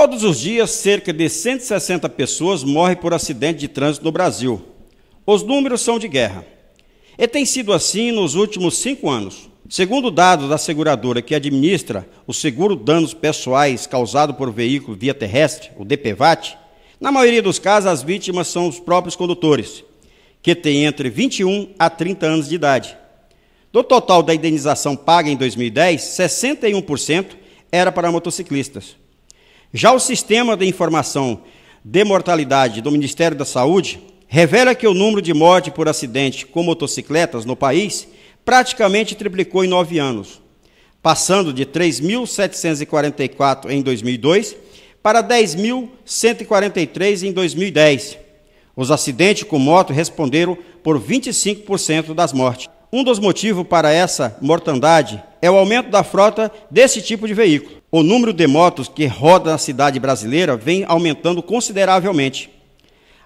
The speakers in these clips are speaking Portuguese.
Todos os dias, cerca de 160 pessoas morrem por acidente de trânsito no Brasil. Os números são de guerra. E tem sido assim nos últimos cinco anos. Segundo dados da seguradora que administra o seguro danos pessoais causado por veículo via terrestre, o DPVAT, na maioria dos casos as vítimas são os próprios condutores, que têm entre 21 a 30 anos de idade. Do total da indenização paga em 2010, 61% era para motociclistas. Já o sistema de informação de mortalidade do Ministério da Saúde revela que o número de mortes por acidente com motocicletas no país praticamente triplicou em nove anos, passando de 3.744 em 2002 para 10.143 em 2010. Os acidentes com moto responderam por 25% das mortes. Um dos motivos para essa mortandade é o aumento da frota desse tipo de veículo. O número de motos que roda na cidade brasileira vem aumentando consideravelmente.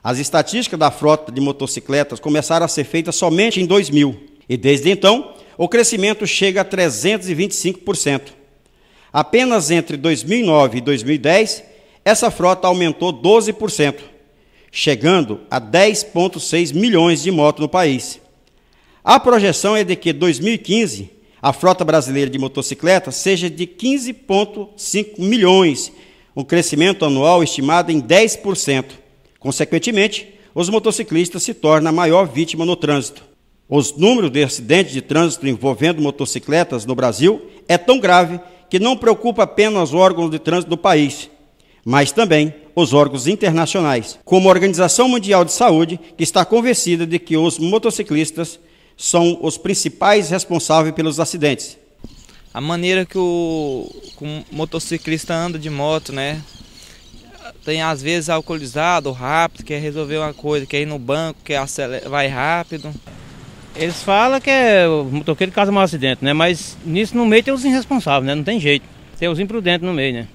As estatísticas da frota de motocicletas começaram a ser feitas somente em 2000 e desde então o crescimento chega a 325%. Apenas entre 2009 e 2010, essa frota aumentou 12%, chegando a 10,6 milhões de motos no país. A projeção é de que 2015 a frota brasileira de motocicletas seja de 15,5 milhões, um crescimento anual estimado em 10%. Consequentemente, os motociclistas se tornam a maior vítima no trânsito. Os números de acidentes de trânsito envolvendo motocicletas no Brasil é tão grave que não preocupa apenas os órgãos de trânsito do país, mas também os órgãos internacionais, como a Organização Mundial de Saúde, que está convencida de que os motociclistas são os principais responsáveis pelos acidentes. A maneira que o, que o motociclista anda de moto, né? Tem às vezes alcoolizado, rápido, quer resolver uma coisa, quer ir no banco, quer acelera, vai rápido. Eles falam que é o motoqueiro causa um acidente, né? Mas nisso no meio tem os irresponsáveis, né? Não tem jeito. Tem os imprudentes no meio, né?